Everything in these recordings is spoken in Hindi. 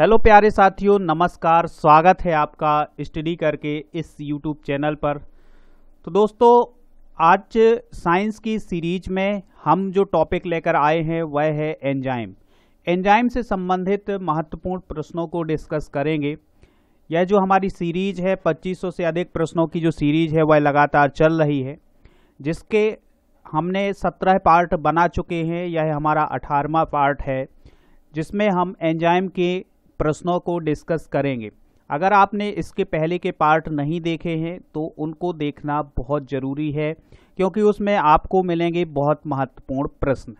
हेलो प्यारे साथियों नमस्कार स्वागत है आपका स्टडी करके इस यूट्यूब चैनल पर तो दोस्तों आज साइंस की सीरीज में हम जो टॉपिक लेकर आए हैं वह है एंजाइम एंजाइम से संबंधित महत्वपूर्ण प्रश्नों को डिस्कस करेंगे यह जो हमारी सीरीज है 2500 से अधिक प्रश्नों की जो सीरीज है वह लगातार चल रही है जिसके हमने सत्रह पार्ट बना चुके हैं यह हमारा अठारहवा पार्ट है जिसमें हम एंजाइम के प्रश्नों को डिस्कस करेंगे अगर आपने इसके पहले के पार्ट नहीं देखे हैं तो उनको देखना बहुत ज़रूरी है क्योंकि उसमें आपको मिलेंगे बहुत महत्वपूर्ण प्रश्न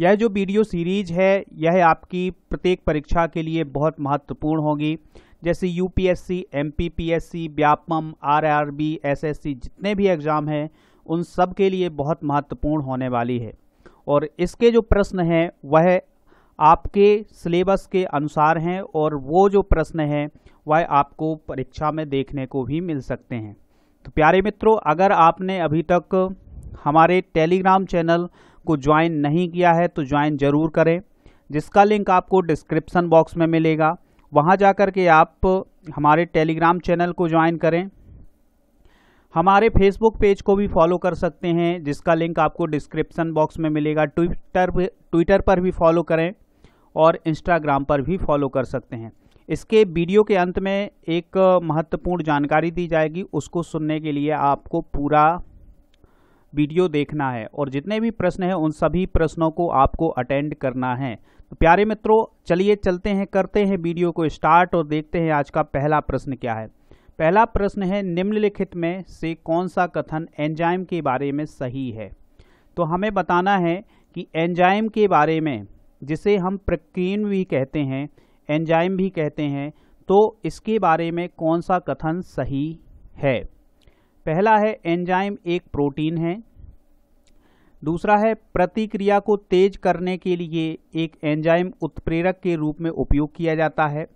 यह जो वीडियो सीरीज है यह आपकी प्रत्येक परीक्षा के लिए बहुत महत्वपूर्ण होगी जैसे UPSC, MPPSC, Vyapam RRB, SSC जितने भी एग्ज़ाम हैं उन सब के लिए बहुत महत्वपूर्ण होने वाली है और इसके जो प्रश्न हैं वह आपके सिलेबस के अनुसार हैं और वो जो प्रश्न हैं वह आपको परीक्षा में देखने को भी मिल सकते हैं तो प्यारे मित्रों अगर आपने अभी तक हमारे टेलीग्राम चैनल को ज्वाइन नहीं किया है तो ज्वाइन ज़रूर करें जिसका लिंक आपको डिस्क्रिप्सन बॉक्स में मिलेगा वहाँ जा कर के आप हमारे टेलीग्राम चैनल को ज्वाइन करें हमारे फेसबुक पेज को भी फॉलो कर सकते हैं जिसका लिंक आपको डिस्क्रिप्सन बॉक्स में मिलेगा ट्विटर ट्विटर पर भी फॉलो करें और इंस्टाग्राम पर भी फॉलो कर सकते हैं इसके वीडियो के अंत में एक महत्वपूर्ण जानकारी दी जाएगी उसको सुनने के लिए आपको पूरा वीडियो देखना है और जितने भी प्रश्न हैं उन सभी प्रश्नों को आपको अटेंड करना है तो प्यारे मित्रों चलिए चलते हैं करते हैं वीडियो को स्टार्ट और देखते हैं आज का पहला प्रश्न क्या है पहला प्रश्न है निम्नलिखित में से कौन सा कथन एंजाइम के बारे में सही है तो हमें बताना है कि एंजाइम के बारे में जिसे हम प्रक्रीन भी कहते हैं एंजाइम भी कहते हैं तो इसके बारे में कौन सा कथन सही है पहला है एंजाइम एक प्रोटीन है दूसरा है प्रतिक्रिया को तेज करने के लिए एक एंजाइम उत्प्रेरक के रूप में उपयोग किया जाता है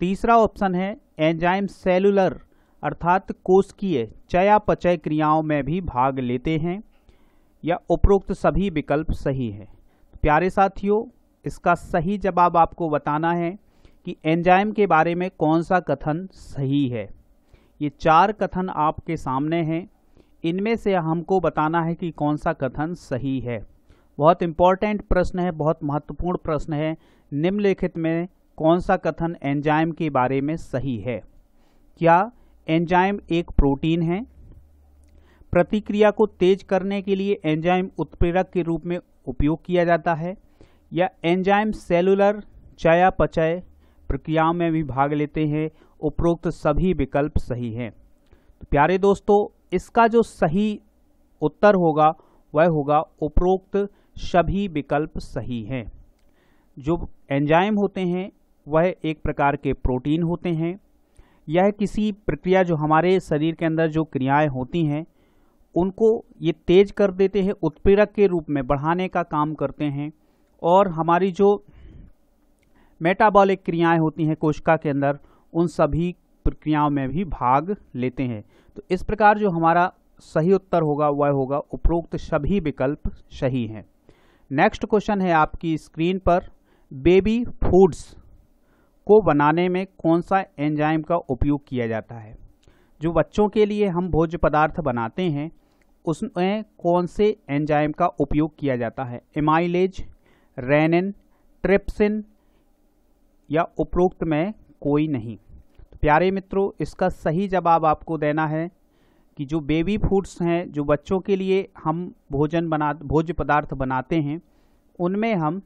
तीसरा ऑप्शन है एंजाइम सेलुलर अर्थात कोशकीय चयापचय क्रियाओं में भी भाग लेते हैं या उपरोक्त सभी विकल्प सही है प्यारे साथियों इसका सही जवाब आपको बताना है कि एंजाइम के बारे में कौन सा कथन सही है ये चार कथन आपके सामने हैं इनमें से हमको बताना है कि कौन सा कथन सही है बहुत इम्पॉर्टेंट प्रश्न है बहुत महत्वपूर्ण प्रश्न है निम्नलिखित में कौन सा कथन एंजाइम के बारे में सही है क्या एंजाइम एक प्रोटीन है प्रतिक्रिया को तेज करने के लिए एंजाइम उत्प्रेरक के रूप में उपयोग किया जाता है या एंजाइम सेलुलर चयापचय प्रक्रियाओं में भी भाग लेते हैं उपरोक्त सभी विकल्प सही हैं तो प्यारे दोस्तों इसका जो सही उत्तर होगा वह होगा उपरोक्त सभी विकल्प सही हैं जो एंजाइम होते हैं वह एक प्रकार के प्रोटीन होते हैं यह किसी प्रक्रिया जो हमारे शरीर के अंदर जो क्रियाएं होती हैं उनको ये तेज कर देते हैं उत्प्रेरक के रूप में बढ़ाने का काम करते हैं और हमारी जो मेटाबॉलिक क्रियाएं होती हैं कोशिका के अंदर उन सभी प्रक्रियाओं में भी भाग लेते हैं तो इस प्रकार जो हमारा सही उत्तर होगा वह होगा उपरोक्त सभी विकल्प सही हैं नेक्स्ट क्वेश्चन है आपकी स्क्रीन पर बेबी फूड्स को बनाने में कौन सा एंजाइम का उपयोग किया जाता है जो बच्चों के लिए हम भोज्य पदार्थ बनाते हैं उसमें कौन से एंजाइम का उपयोग किया जाता है एमाइलेज रेनिन ट्रिप्सिन या उपरोक्त में कोई नहीं तो प्यारे मित्रों इसका सही जवाब आपको देना है कि जो बेबी फूड्स हैं जो बच्चों के लिए हम भोजन बना भोज्य पदार्थ बनाते हैं उनमें हम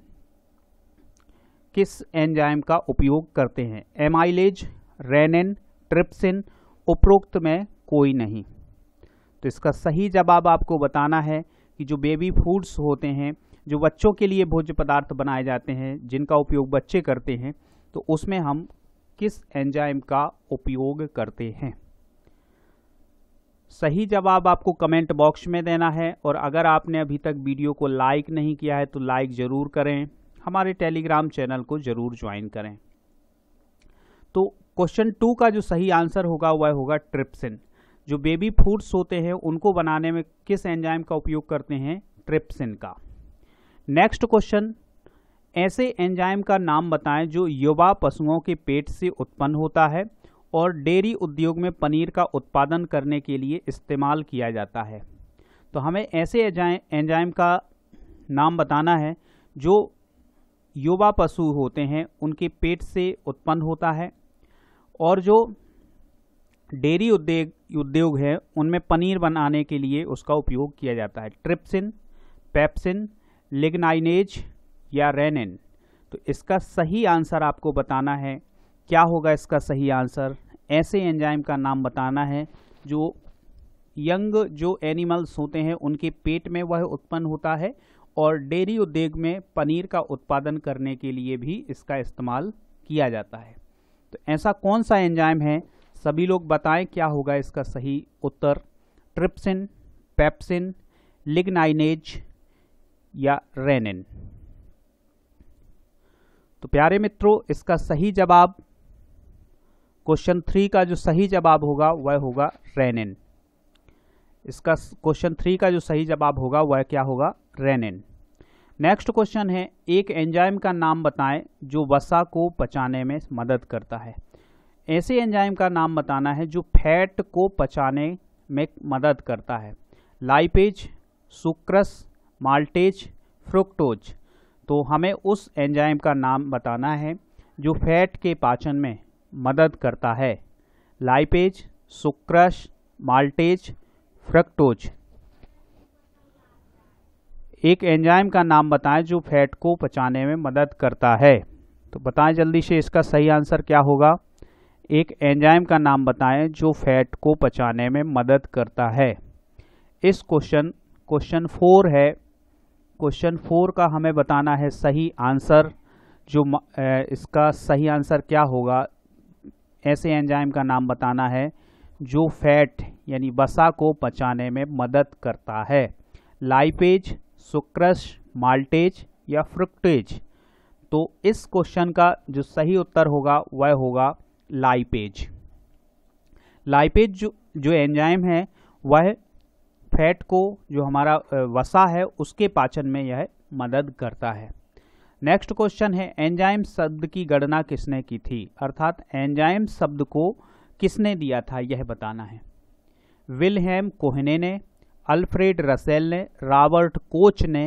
किस एंजाइम का उपयोग करते हैं एमाइलेज रेनिन ट्रिप्सिन उपरोक्त में कोई नहीं तो इसका सही जवाब आपको बताना है कि जो बेबी फूड्स होते हैं जो बच्चों के लिए भोज्य पदार्थ बनाए जाते हैं जिनका उपयोग बच्चे करते हैं तो उसमें हम किस एंजाइम का उपयोग करते हैं सही जवाब आपको कमेंट बॉक्स में देना है और अगर आपने अभी तक वीडियो को लाइक नहीं किया है तो लाइक ज़रूर करें हमारे टेलीग्राम चैनल को ज़रूर ज्वाइन करें तो क्वेश्चन टू का जो सही आंसर होगा वह होगा ट्रिप्सिन जो बेबी फूड्स होते हैं उनको बनाने में किस एंजाइम का उपयोग करते हैं ट्रिप्सिन का नेक्स्ट क्वेश्चन ऐसे एंजाइम का नाम बताएं जो युवा पशुओं के पेट से उत्पन्न होता है और डेयरी उद्योग में पनीर का उत्पादन करने के लिए इस्तेमाल किया जाता है तो हमें ऐसे एंजाइम का नाम बताना है जो युवा पशु होते हैं उनके पेट से उत्पन्न होता है और जो डेयरी उद्योग उद्योग है उनमें पनीर बनाने के लिए उसका उपयोग किया जाता है ट्रिप्सिन पेप्सिन लिग्नाइनेज या रेनिन तो इसका सही आंसर आपको बताना है क्या होगा इसका सही आंसर ऐसे एंजाइम का नाम बताना है जो यंग जो एनिमल्स होते हैं उनके पेट में वह उत्पन्न होता है और डेयरी उद्योग में पनीर का उत्पादन करने के लिए भी इसका इस्तेमाल किया जाता है तो ऐसा कौन सा एंजाइम है सभी लोग बताएं क्या होगा इसका सही उत्तर ट्रिप्सिन पेप्सिन लिग्नाइनेज या रेनिन तो प्यारे मित्रों इसका सही जवाब क्वेश्चन थ्री का जो सही जवाब होगा वह होगा रेनिन इसका क्वेश्चन थ्री का जो सही जवाब होगा वह क्या होगा रेनिन नेक्स्ट क्वेश्चन है एक एंजाइम का नाम बताएं जो वसा को पचाने में मदद करता है ऐसे एंजाइम का नाम बताना है जो फैट को पचाने में मदद करता है लाइपेज सुक्रस माल्टेज फ्रुक्टोज तो हमें उस एंजाइम का नाम बताना है जो फैट के पाचन में मदद करता है लाइपेज सुक्रस माल्टेज फ्रक्टोज एक एंजाइम का नाम बताएं जो फैट को पचाने में मदद करता है तो बताएं जल्दी से इसका सही आंसर क्या होगा एक एंजाइम का नाम बताएं जो फैट को पचाने में मदद करता है इस क्वेश्चन क्वेश्चन फोर है क्वेश्चन फोर का हमें बताना है सही आंसर जो इसका सही आंसर क्या होगा ऐसे एंजाइम का नाम बताना है जो फैट यानी बसा को पचाने में मदद करता है लाइपेज सुक्रश माल्टेज या फ्रुक्टेज तो इस क्वेश्चन का जो सही उत्तर होगा वह होगा लाइपेज लाइपेज जो जो एंजाइम है वह फैट को जो हमारा वसा है उसके पाचन में यह मदद करता है नेक्स्ट क्वेश्चन है एंजाइम शब्द की गणना किसने की थी अर्थात एंजाइम शब्द को किसने दिया था यह बताना है विलहेम कोहने ने अल्फ्रेड रसेल ने रॉबर्ट कोच ने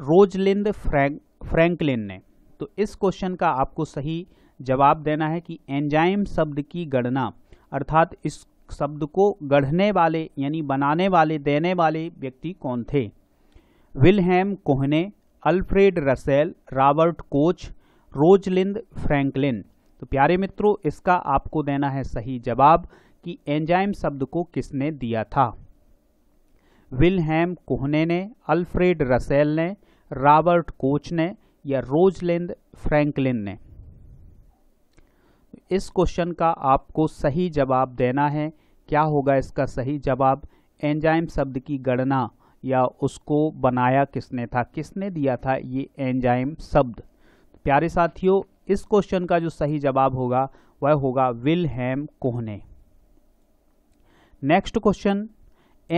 रोजलिंद फ्रैंक फ्रैंकलिन ने तो इस क्वेश्चन का आपको सही जवाब देना है कि एंजाइम शब्द की गणना अर्थात इस शब्द को गढ़ने वाले यानी बनाने वाले देने वाले व्यक्ति कौन थे Wilhelm Kuhne Alfred Russel Robert Koch Rosalind Franklin तो प्यारे मित्रों इसका आपको देना है सही जवाब कि एंजाइम शब्द को किसने दिया था विलहेम कोहने ने अल्फ्रेड रसेल ने रॉबर्ट कोच ने या रोजलिंद फ्रैंकलिन ने इस क्वेश्चन का आपको सही जवाब देना है क्या होगा इसका सही जवाब एंजाइम शब्द की गणना या उसको बनाया किसने था किसने दिया था ये एंजाइम शब्द प्यारे साथियों इस क्वेश्चन का जो सही जवाब होगा वह होगा Wilhelm Kuhne next question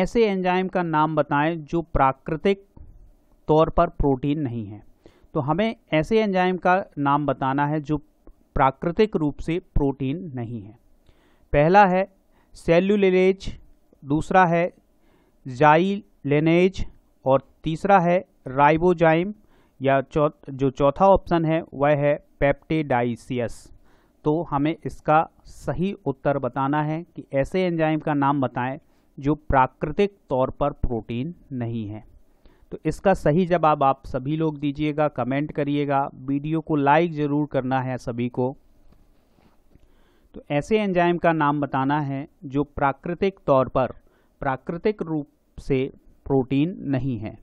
ऐसे एंजाइम का नाम बताएं जो प्राकृतिक तौर पर प्रोटीन नहीं है तो हमें ऐसे एंजाइम का नाम बताना है जो प्राकृतिक रूप से प्रोटीन नहीं है पहला है सेल्युलेज दूसरा है जाइलेनेज और तीसरा है राइबोजाइम या चौ जो चौथा ऑप्शन है वह है पेप्टेडाइसियस तो हमें इसका सही उत्तर बताना है कि ऐसे एंजाइम का नाम बताएं जो प्राकृतिक तौर पर प्रोटीन नहीं है तो इसका सही जवाब आप सभी लोग दीजिएगा कमेंट करिएगा वीडियो को लाइक ज़रूर करना है सभी को तो ऐसे एंजाइम का नाम बताना है जो प्राकृतिक तौर पर प्राकृतिक रूप से प्रोटीन नहीं है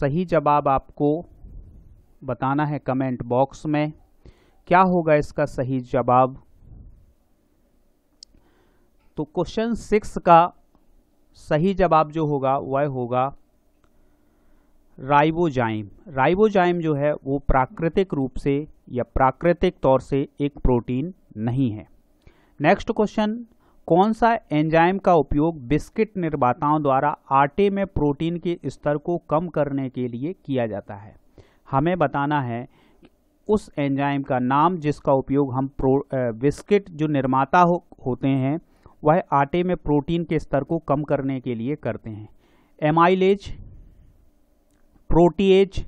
सही जवाब आपको बताना है कमेंट बॉक्स में क्या होगा इसका सही जवाब तो क्वेश्चन सिक्स का सही जवाब जो होगा वह होगा राइबोजाइम राइबोजाइम जो है वो प्राकृतिक रूप से या प्राकृतिक तौर से एक प्रोटीन नहीं है नेक्स्ट क्वेश्चन कौन सा एंजाइम का उपयोग बिस्किट निर्माताओं द्वारा आटे में प्रोटीन के स्तर को कम करने के लिए किया जाता है हमें बताना है उस एंजाइम का नाम जिसका उपयोग हम प्रो बिस्किट जो निर्माता हो, होते हैं वह आटे में प्रोटीन के स्तर को कम करने के लिए करते हैं एमाइलेज प्रोटीएज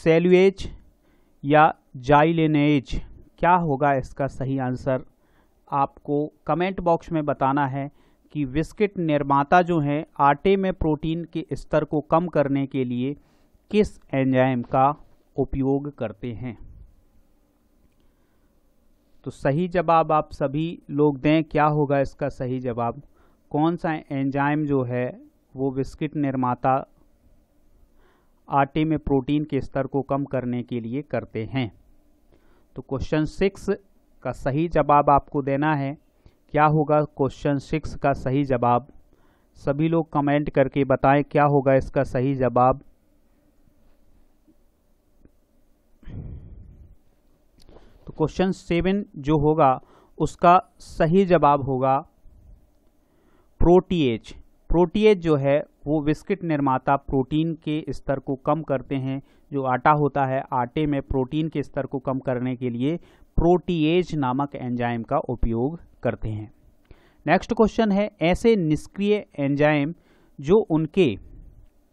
सेल्यूएज या जाइलेनेज क्या होगा इसका सही आंसर आपको कमेंट बॉक्स में बताना है कि बिस्किट निर्माता जो हैं आटे में प्रोटीन के स्तर को कम करने के लिए किस एंजाइम का उपयोग करते हैं तो सही जवाब आप सभी लोग दें क्या होगा इसका सही जवाब कौन सा एंजाइम जो है वो बिस्किट निर्माता आटे में प्रोटीन के स्तर को कम करने के लिए करते हैं तो क्वेश्चन सिक्स का सही जवाब आपको देना है क्या होगा क्वेश्चन सिक्स का सही जवाब सभी लोग कमेंट करके बताएं क्या होगा इसका सही जवाब तो क्वेश्चन सेवन जो होगा उसका सही जवाब होगा प्रोटीएज प्रोटीएज जो है वो बिस्किट निर्माता प्रोटीन के स्तर को कम करते हैं जो आटा होता है आटे में प्रोटीन के स्तर को कम करने के लिए प्रोटीएज नामक एंजाइम का उपयोग करते हैं नेक्स्ट क्वेश्चन है ऐसे निष्क्रिय एंजाइम जो उनके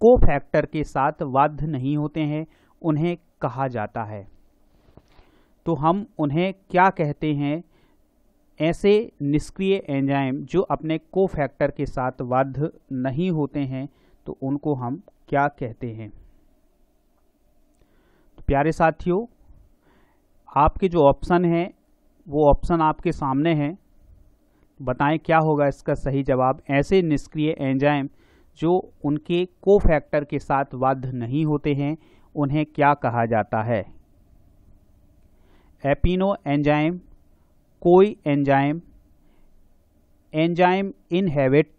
कोफैक्टर के साथ बाध्य नहीं होते हैं उन्हें कहा जाता है तो हम उन्हें क्या कहते हैं ऐसे निष्क्रिय एंजाइम जो अपने कोफैक्टर के साथ बाध्य नहीं होते हैं तो उनको हम क्या कहते हैं तो प्यारे साथियों आपके जो ऑप्शन हैं वो ऑप्शन आपके सामने हैं बताएं क्या होगा इसका सही जवाब ऐसे निष्क्रिय एंजाइम जो उनके कोफैक्टर के साथ बाध्य नहीं होते हैं उन्हें क्या कहा जाता है एपिनो एंजाइम कोई एंजाइम एंजाइम इनहेबिट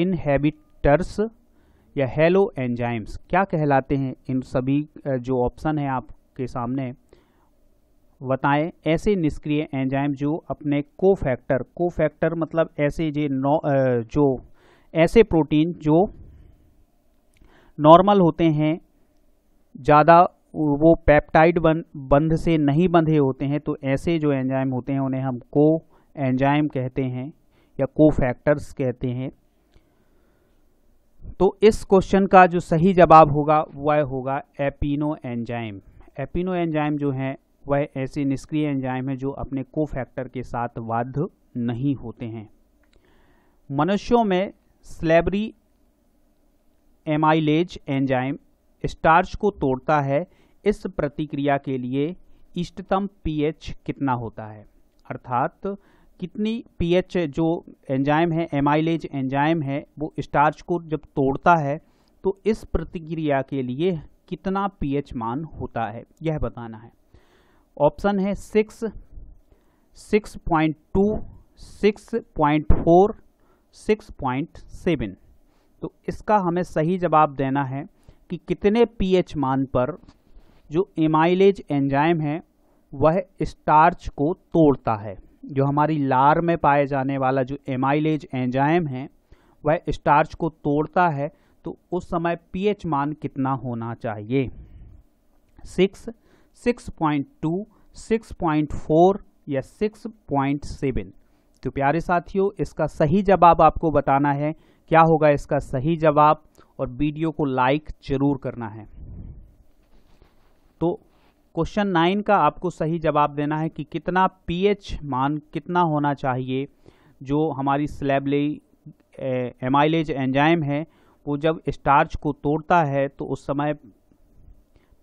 इनहेबिटर्स या हेलो एंजाइम्स क्या कहलाते हैं इन सभी जो ऑप्शन है आपके सामने बताएं ऐसे निष्क्रिय एंजाइम जो अपने कोफैक्टर कोफैक्टर मतलब ऐसे जे नौ जो ऐसे प्रोटीन जो नॉर्मल होते हैं ज़्यादा वो पेप्टाइड बंध बंध से नहीं बंधे होते हैं तो ऐसे जो एंजाइम होते हैं उन्हें हम को एंजाइम कहते हैं या को फैक्टर्स कहते हैं तो इस क्वेश्चन का जो सही जवाब होगा वह होगा एपिनो एंजाइम एपिनो एंजाइम जो है वह ऐसे निष्क्रिय एंजाइम है जो अपने को फैक्टर के साथ बाध्य नहीं होते हैं मनुष्यों में स्लेबरी एमाइलेज एंजाइम स्टार्च को तोड़ता है इस प्रतिक्रिया के लिए इष्टतम पीएच कितना होता है अर्थात कितनी पीएच जो एंजाइम है एमाइलेज एंजाइम है वो स्टार्च को जब तोड़ता है तो इस प्रतिक्रिया के लिए कितना पीएच मान होता है यह बताना है ऑप्शन है six six point two six point four six point seven तो इसका हमें सही जवाब देना है कि कितने पीएच मान पर जो एमाइलेज एंजाइम है वह स्टार्च को तोड़ता है जो हमारी लार में पाए जाने वाला जो एमाइलेज एंजाइम है वह स्टार्च को तोड़ता है तो उस समय पीएच मान कितना होना चाहिए six six point two six point four या सिक्स पॉइंट सेवन तो प्यारे साथियों इसका सही जवाब आपको बताना है क्या होगा इसका सही जवाब और वीडियो को लाइक जरूर करना है तो क्वेश्चन नाइन का आपको सही जवाब देना है कि कितना पीएच मान कितना होना चाहिए जो हमारी स्लैबले एमाइलेज एंजाइम है वो जब स्टार्च को तोड़ता है तो उस समय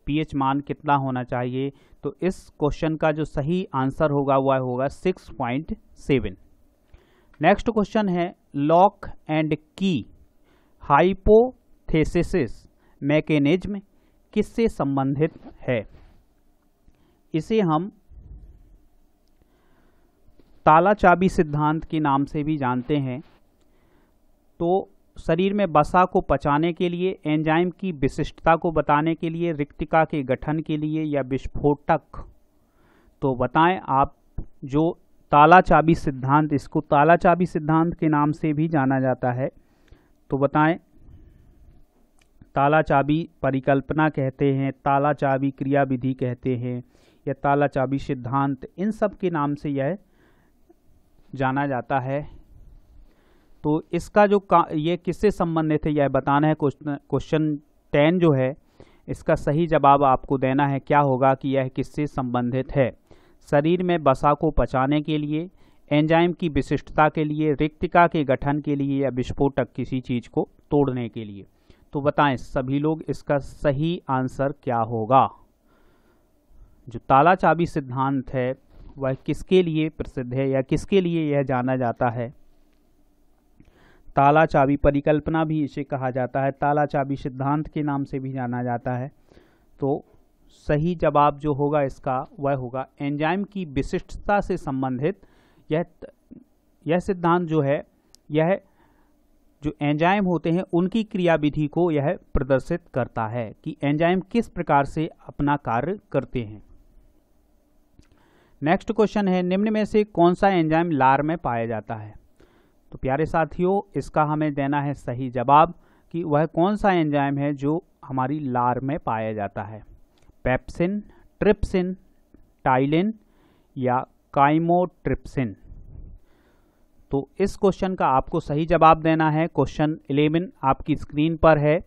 पीएच मान कितना होना चाहिए तो इस क्वेश्चन का जो सही आंसर होगा वह होगा six point seven next question है लॉक एंड की हाइपोथेसिस मैकेनिज्म किससे संबंधित है इसे हम ताला चाबी सिद्धांत के नाम से भी जानते हैं तो शरीर में बसा को पचाने के लिए एंजाइम की विशिष्टता को बताने के लिए रिक्तिका के गठन के लिए या विस्फोटक तो बताएं आप जो ताला चाबी सिद्धांत इसको ताला चाबी सिद्धांत के नाम से भी जाना जाता है तो बताएं ताला चाबी परिकल्पना कहते हैं ताला चाबी क्रिया विधि कहते हैं या ताला चाबी सिद्धांत इन सब के नाम से यह जाना जाता है तो इसका जो का ये किससे संबंधित है यह बताना है क्वेश्चन क्वेश्चन टेन जो है इसका सही जवाब आपको देना है क्या होगा कि यह किससे संबंधित है शरीर में बसा को पचाने के लिए एंजाइम की विशिष्टता के लिए रिक्तिका के गठन के लिए या विस्फोटक किसी चीज़ को तोड़ने के लिए तो बताएं सभी लोग इसका सही आंसर क्या होगा जो ताला चाबी सिद्धांत है वह किसके लिए प्रसिद्ध है या किसके लिए यह जाना जाता है ताला चाबी परिकल्पना भी इसे कहा जाता है ताला चाबी सिद्धांत के नाम से भी जाना जाता है तो सही जवाब जो होगा इसका वह होगा एंजाइम की विशिष्टता से संबंधित यह यह सिद्धांत जो है यह जो एंजाइम होते हैं उनकी क्रियाविधि को यह प्रदर्शित करता है कि एंजाइम किस प्रकार से अपना कार्य करते हैं नेक्स्ट क्वेश्चन है निम्न में से कौन सा एंजाइम लार में पाया जाता है तो प्यारे साथियों इसका हमें देना है सही जवाब कि वह कौन सा एंजाइम है जो हमारी लार में पाया जाता है पेप्सिन ट्रिप्सिन टाइलिन या काइमोट्रिप्सिन तो इस क्वेश्चन का आपको सही जवाब देना है क्वेश्चन इलेवन आपकी स्क्रीन पर है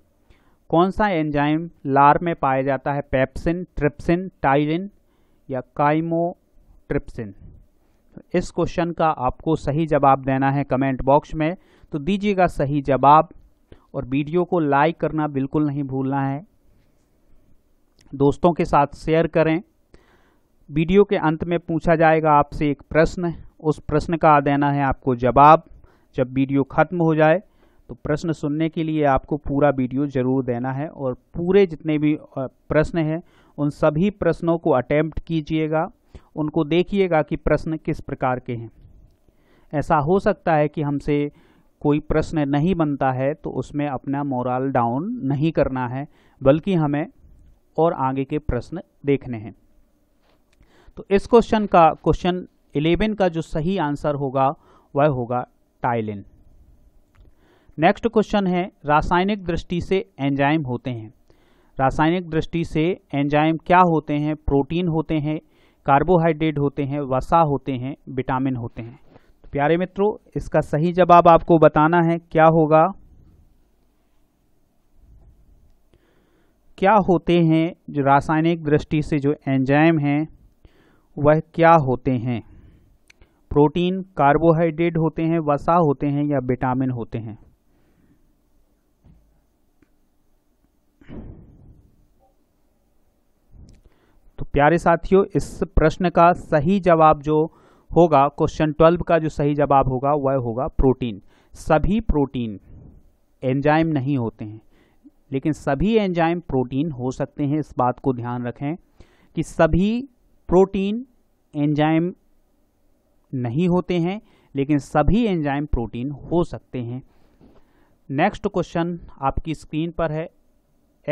कौन सा एंजाइम लार में पाया जाता है पेप्सिन ट्रिप्सिन टाइलिन या काइमोट्रिप्सिन इस क्वेश्चन का आपको सही जवाब देना है कमेंट बॉक्स में तो दीजिएगा सही जवाब और वीडियो को लाइक करना बिल्कुल नहीं भूलना है दोस्तों के साथ शेयर करें वीडियो के अंत में पूछा जाएगा आपसे एक प्रश्न उस प्रश्न का देना है आपको जवाब जब वीडियो ख़त्म हो जाए तो प्रश्न सुनने के लिए आपको पूरा वीडियो ज़रूर देना है और पूरे जितने भी प्रश्न हैं उन सभी प्रश्नों को अटैम्प्ट कीजिएगा उनको देखिएगा कि प्रश्न किस प्रकार के हैं ऐसा हो सकता है कि हमसे कोई प्रश्न नहीं बनता है तो उसमें अपना मोरल डाउन नहीं करना है बल्कि हमें और आगे के प्रश्न देखने हैं तो इस क्वेश्चन का क्वेश्चन इलेवन का जो सही आंसर होगा वह होगा टाइलिन नेक्स्ट क्वेश्चन है रासायनिक दृष्टि से एंजाइम होते हैं रासायनिक दृष्टि से एंजाइम क्या होते हैं प्रोटीन होते हैं कार्बोहाइड्रेट होते हैं वसा होते हैं विटामिन होते हैं तो प्यारे मित्रों इसका सही जवाब आपको बताना है क्या होगा क्या होते हैं जो रासायनिक दृष्टि से जो एंजाइम हैं वह क्या होते हैं प्रोटीन कार्बोहाइड्रेट होते हैं वसा होते हैं या विटामिन होते हैं तो प्यारे साथियों इस प्रश्न का सही जवाब जो होगा क्वेश्चन ट्वेल्व का जो सही जवाब होगा वह होगा प्रोटीन सभी प्रोटीन एंजाइम नहीं होते हैं लेकिन सभी एंजाइम प्रोटीन हो सकते हैं इस बात को ध्यान रखें कि सभी प्रोटीन एंजाइम नहीं होते हैं लेकिन सभी एंजाइम प्रोटीन हो सकते हैं नेक्स्ट क्वेश्चन आपकी स्क्रीन पर है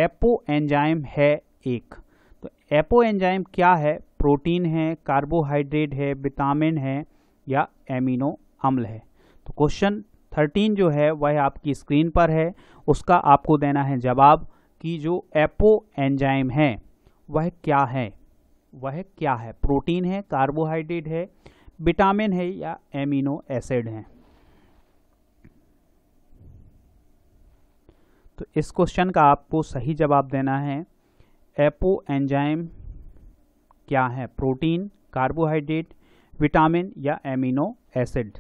एपो एंजाइम है एक तो एपो एंजाइम क्या है प्रोटीन है कार्बोहाइड्रेट है विटामिन है या एमिनो अम्ल है तो क्वेश्चन थर्टीन जो है वह आपकी स्क्रीन पर है उसका आपको देना है जवाब कि जो एपो एंजाइम है वह क्या है वह क्या है प्रोटीन है कार्बोहाइड्रेट है विटामिन है या एमिनो एसिड है तो इस क्वेश्चन का आपको सही जवाब देना है एपो एंजाइम क्या है प्रोटीन कार्बोहाइड्रेट विटामिन या एमिनो एसिड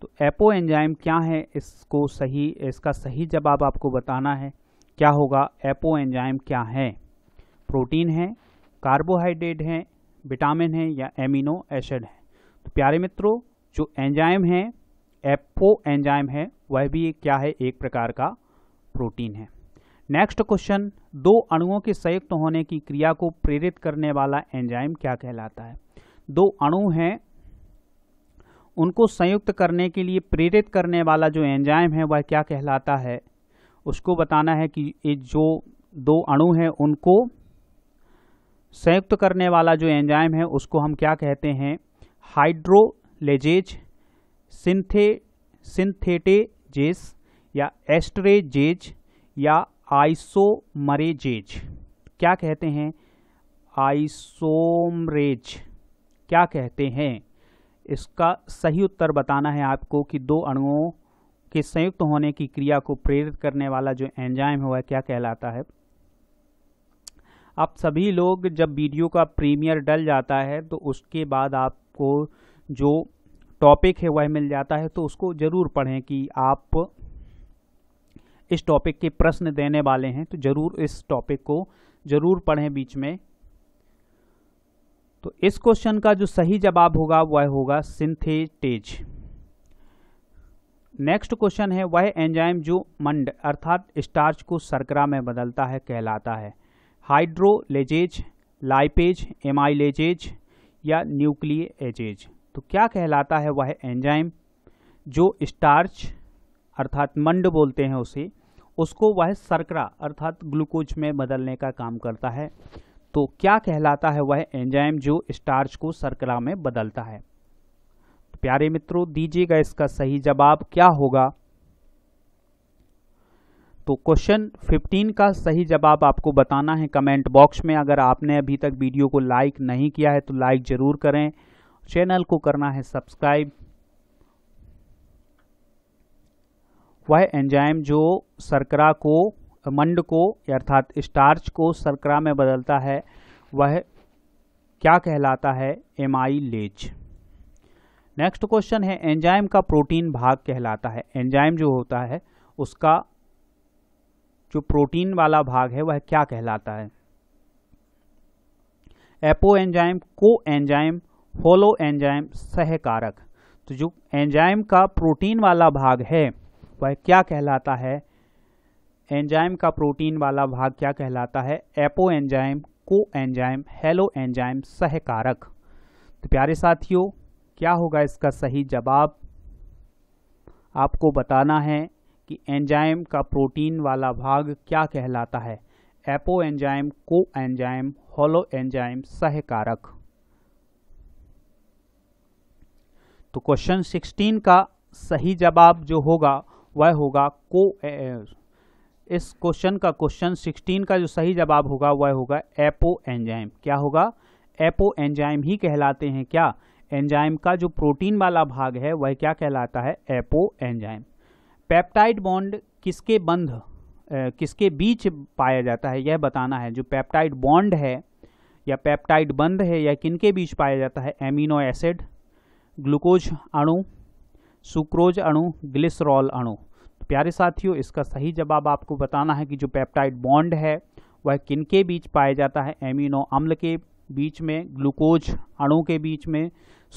तो एपो एंजाइम क्या है इसको सही इसका सही जवाब आपको बताना है क्या होगा एपो एंजाइम क्या है प्रोटीन है कार्बोहाइड्रेट है विटामिन है या एमिनो एसिड है तो प्यारे मित्रों जो एंजाइम है एपो एंजाइम है वह भी क्या है एक प्रकार का प्रोटीन है नेक्स्ट क्वेश्चन दो अणुओं के संयुक्त होने की क्रिया को प्रेरित करने वाला एंजाइम क्या कहलाता है दो अणु हैं उनको संयुक्त करने के लिए प्रेरित करने वाला जो एंजाइम है वह क्या कहलाता है उसको बताना है कि ये जो दो अणु हैं उनको संयुक्त करने वाला जो एंजाइम है उसको हम क्या कहते हैं हाइड्रोलेजेज सिंथे सिंथेटेजेस या एस्ट्रेजेज या आइसोमरेजेज क्या कहते हैं आइसोमरेज क्या कहते हैं इसका सही उत्तर बताना है आपको कि दो अणुओं के संयुक्त होने की क्रिया को प्रेरित करने वाला जो एंजाइम है वह क्या कहलाता है आप सभी लोग जब वीडियो का प्रीमियर डल जाता है तो उसके बाद आप आपको जो टॉपिक है वह मिल जाता है तो उसको ज़रूर पढ़ें कि आप इस टॉपिक के प्रश्न देने वाले हैं तो ज़रूर इस टॉपिक को ज़रूर पढ़ें बीच में तो इस क्वेश्चन का जो सही जवाब होगा वह होगा सिंथेटेज नेक्स्ट क्वेश्चन है वह एंजाइम जो मंड अर्थात स्टार्च को सरकरा में बदलता है कहलाता है हाइड्रोलेजेज लाइपेज एमाइलेजेज या एजेज तो क्या कहलाता है वह एंजाइम जो स्टार्च अर्थात मंड बोलते हैं उसे उसको वह सरकरा अर्थात ग्लूकोज में बदलने का काम करता है तो क्या कहलाता है वह एंजाइम जो स्टार्च को सरकरा में बदलता है तो प्यारे मित्रों दीजिएगा इसका सही जवाब क्या होगा तो क्वेश्चन 15 का सही जवाब आपको बताना है कमेंट बॉक्स में अगर आपने अभी तक वीडियो को लाइक नहीं किया है तो लाइक ज़रूर करें चैनल को करना है सब्सक्राइब वह एंजाइम जो सरकरा को मंड को अर्थात स्टार्च को सरकरा में बदलता है वह क्या कहलाता है एम लेच नेक्स्ट क्वेश्चन है एंजाइम का प्रोटीन भाग कहलाता है एंजाइम जो होता है उसका जो प्रोटीन वाला भाग है वह क्या कहलाता है apoenzyme coenzyme holoenzyme सहकारक तो जो एंजाइम का प्रोटीन वाला भाग है वह क्या कहलाता है एंजाइम का प्रोटीन वाला भाग क्या कहलाता है apoenzyme coenzyme holoenzyme सहकारक तो प्यारे साथियों क्या होगा इसका सही जवाब आपको बताना है कि एंजाइम का प्रोटीन वाला भाग क्या कहलाता है apoenzyme coenzyme holoenzyme सहकारक तो क्वेश्चन 16 का सही जवाब जो होगा वह होगा को इस क्वेश्चन का क्वेश्चन 16 का जो सही जवाब होगा वह होगा एपो एंजाइम क्या होगा एपो एंजाइम ही कहलाते हैं क्या एंजाइम का जो प्रोटीन वाला भाग है वह क्या कहलाता है एपो एंजाइम पेप्टाइड बॉन्ड किसके बंध किसके बीच पाया जाता है यह बताना है जो पेप्टाइड बॉन्ड है या पेप्टाइड बंध है या किनके बीच पाया जाता है एमिनो एसिड ग्लूकोज अणु सुक्रोज अणु ग्लिसरॉल अणु तो प्यारे साथियों इसका सही जवाब आपको बताना है कि जो पेप्टाइड बॉन्ड है वह किनके बीच पाया जाता है एमिनो अम्ल के बीच में ग्लूकोज अणु के बीच में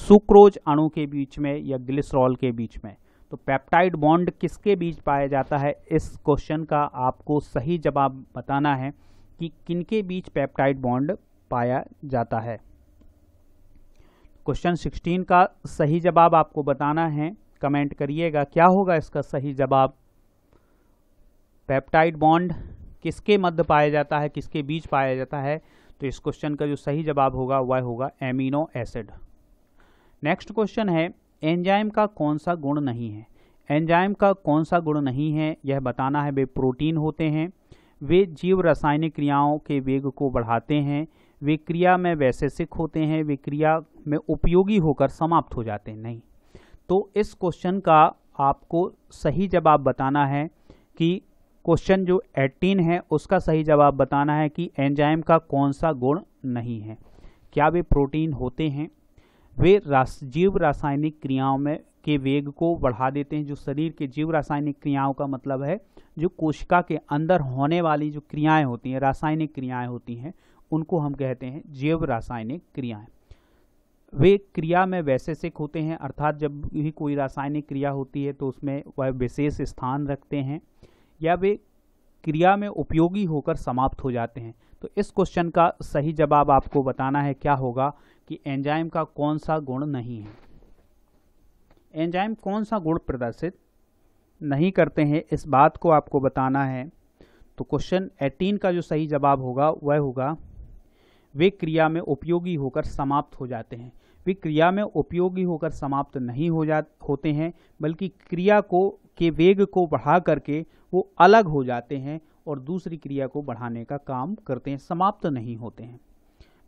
सुक्रोज अणु के बीच में या ग्लिसरॉल के बीच में तो पेप्टाइड बॉन्ड किसके बीच पाया जाता है इस क्वेश्चन का आपको सही जवाब बताना है कि किनके बीच पेप्टाइड बॉन्ड पाया जाता है क्वेश्चन 16 का सही जवाब आपको बताना है कमेंट करिएगा क्या होगा इसका सही जवाब पेप्टाइड बॉन्ड किसके मध्य पाया जाता है किसके बीच पाया जाता है तो इस क्वेश्चन का जो सही जवाब होगा वह होगा एमिनो एसिड नेक्स्ट क्वेश्चन है एंजाइम का कौन सा गुण नहीं है एंजाइम का कौन सा गुण नहीं है यह बताना है वे प्रोटीन होते हैं वे जीव रासायनिक क्रियाओं के वेग को बढ़ाते हैं वे क्रिया में वैशेषिक होते हैं वे क्रिया में उपयोगी होकर समाप्त हो जाते हैं नहीं तो इस क्वेश्चन का आपको सही जवाब बताना है कि क्वेश्चन जो 18 है उसका सही जवाब बताना है कि एंजाइम का कौन सा गुण नहीं है क्या वे प्रोटीन होते हैं वे रास, जीव रासायनिक क्रियाओं में के वेग को बढ़ा देते हैं जो शरीर के जीव रासायनिक क्रियाओं का मतलब है जो कोशिका के अंदर होने वाली जो क्रियाएं होती हैं रासायनिक क्रियाएं होती हैं उनको हम कहते हैं जीव रासायनिक क्रियाएं वे क्रिया में वैशेषिक होते हैं अर्थात जब भी कोई रासायनिक क्रिया होती है तो उसमें वह विशेष स्थान रखते हैं या वे क्रिया में उपयोगी होकर समाप्त हो जाते हैं तो इस क्वेश्चन का सही जवाब आपको बताना है क्या होगा कि एंजाइम का कौन सा गुण नहीं है एंजाइम कौन सा गुण प्रदर्शित नहीं करते हैं इस बात को आपको बताना है तो क्वेश्चन एटीन का जो सही जवाब होगा वह होगा वे क्रिया में उपयोगी होकर समाप्त हो जाते हैं वे क्रिया में उपयोगी होकर समाप्त नहीं हो जा होते हैं बल्कि क्रिया को के वेग को बढ़ा करके वो अलग हो जाते हैं और दूसरी क्रिया को बढ़ाने का काम करते हैं समाप्त नहीं होते हैं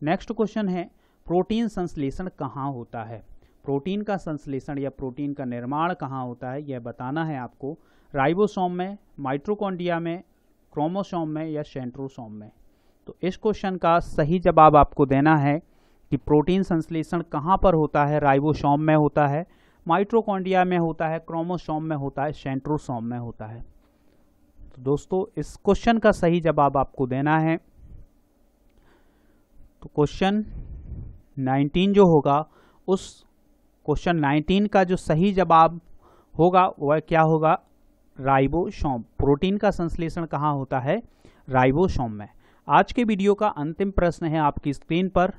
नेक्स्ट क्वेश्चन है प्रोटीन संश्लेषण कहाँ होता है प्रोटीन का संश्लेषण या प्रोटीन का निर्माण कहाँ होता है यह बताना है आपको राइबोसोम में माइट्रोकॉन्डिया में क्रोमोसोम में या सेंट्रोसोम में तो इस क्वेश्चन का सही जवाब आपको देना है कि प्रोटीन संश्लेषण कहाँ पर होता है राइबोसोम में होता है माइट्रोकॉन्डिया में होता है क्रोमोसोम में होता है सेंट्रोसोम में होता है तो दोस्तों इस क्वेश्चन का सही जवाब आपको देना है तो क्वेश्चन नाइनटीन जो होगा उस क्वेश्चन नाइनटीन का जो सही जवाब होगा वह क्या होगा राइबोसोम प्रोटीन का संश्लेषण कहाँ होता है राइबोसोम में आज के वीडियो का अंतिम प्रश्न है आपकी स्क्रीन पर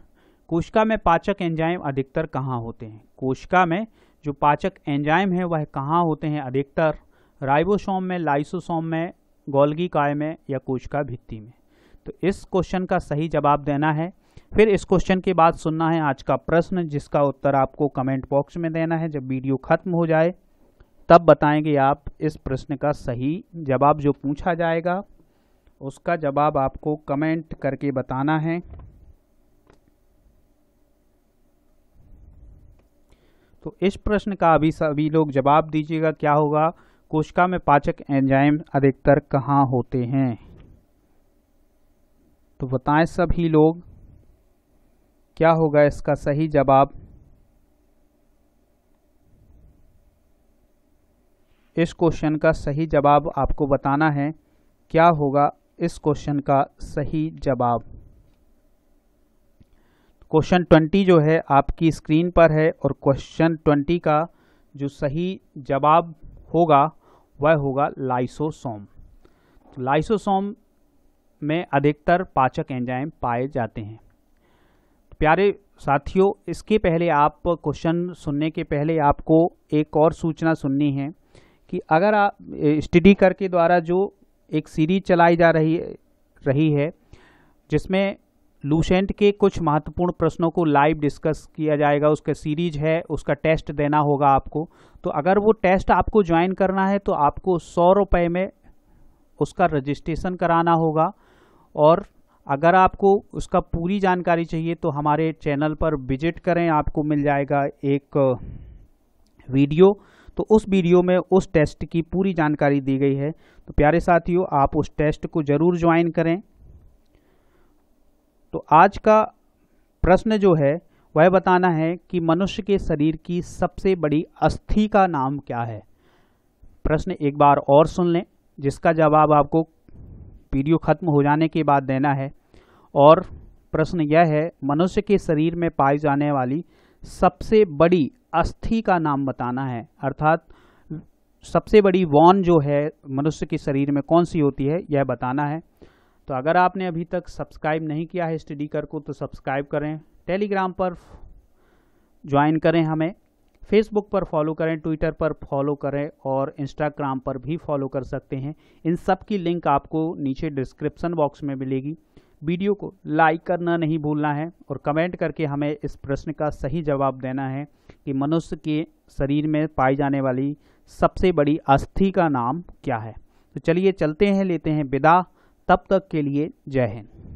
कोशिका में पाचक एंजाइम अधिकतर कहाँ होते हैं कोशिका में जो पाचक एंजाइम है वह कहाँ होते हैं अधिकतर राइबोसोम में लाइसोसोम में गोल्गी काय में या कोशिका भित्ति में तो इस क्वेश्चन का सही जवाब देना है फिर इस क्वेश्चन के बाद सुनना है आज का प्रश्न जिसका उत्तर आपको कमेंट बॉक्स में देना है जब वीडियो खत्म हो जाए तब बताएंगे आप इस प्रश्न का सही जवाब जो पूछा जाएगा उसका जवाब आपको कमेंट करके बताना है तो इस प्रश्न का अभी सभी लोग जवाब दीजिएगा क्या होगा कोशिका में पाचक एंजाइम अधिकतर कहाँ होते हैं तो बताएं सभी लोग क्या होगा इसका सही जवाब इस क्वेश्चन का सही जवाब आपको बताना है क्या होगा इस क्वेश्चन का सही जवाब क्वेश्चन ट्वेंटी जो है आपकी स्क्रीन पर है और क्वेश्चन ट्वेंटी का जो सही जवाब होगा वह होगा लाइसोसोम तो लाइसोसोम में अधिकतर पाचक एंजाइम पाए जाते हैं प्यारे साथियों इसके पहले आप क्वेश्चन सुनने के पहले आपको एक और सूचना सुननी है कि अगर आप स्टडी करके द्वारा जो एक सीरीज चलाई जा रही रही है जिसमें लूसेंट के कुछ महत्वपूर्ण प्रश्नों को लाइव डिस्कस किया जाएगा उसका सीरीज है उसका टेस्ट देना होगा आपको तो अगर वो टेस्ट आपको ज्वाइन करना है तो आपको सौ रुपये में उसका रजिस्ट्रेशन कराना होगा और अगर आपको उसका पूरी जानकारी चाहिए तो हमारे चैनल पर विजिट करें आपको मिल जाएगा एक वीडियो तो उस वीडियो में उस टेस्ट की पूरी जानकारी दी गई है तो प्यारे साथियों आप उस टेस्ट को ज़रूर ज्वाइन करें तो आज का प्रश्न जो है वह बताना है कि मनुष्य के शरीर की सबसे बड़ी अस्थि का नाम क्या है प्रश्न एक बार और सुन लें जिसका जवाब आपको वीडियो ख़त्म हो जाने के बाद देना है और प्रश्न यह है मनुष्य के शरीर में पाई जाने वाली सबसे बड़ी अस्थि का नाम बताना है अर्थात सबसे बड़ी वॉन जो है मनुष्य के शरीर में कौन सी होती है यह बताना है तो अगर आपने अभी तक सब्सक्राइब नहीं किया है स्टडी कर को तो सब्सक्राइब करें टेलीग्राम पर ज्वाइन करें हमें फेसबुक पर फॉलो करें ट्विटर पर फॉलो करें और इंस्टाग्राम पर भी फॉलो कर सकते हैं इन सब की लिंक आपको नीचे डिस्क्रिप्सन बॉक्स में मिलेगी वीडियो को लाइक करना नहीं भूलना है और कमेंट करके हमें इस प्रश्न का सही जवाब देना है कि मनुष्य के शरीर में पाई जाने वाली सबसे बड़ी अस्थि का नाम क्या है तो चलिए चलते हैं लेते हैं विदा तब तक के लिए जय हिंद